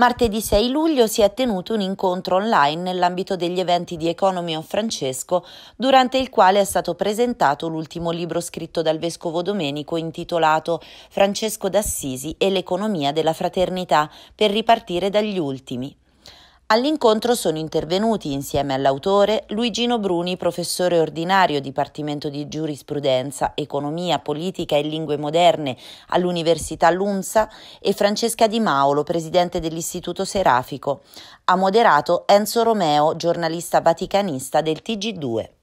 Martedì 6 luglio si è tenuto un incontro online nell'ambito degli eventi di Economy of Francesco, durante il quale è stato presentato l'ultimo libro scritto dal vescovo Domenico intitolato Francesco d'Assisi e l'economia della fraternità per ripartire dagli ultimi, All'incontro sono intervenuti insieme all'autore Luigino Bruni, professore ordinario Dipartimento di Giurisprudenza, Economia, Politica e Lingue Moderne all'Università Lunza e Francesca Di Maolo, presidente dell'Istituto Serafico. Ha moderato Enzo Romeo, giornalista vaticanista del TG2.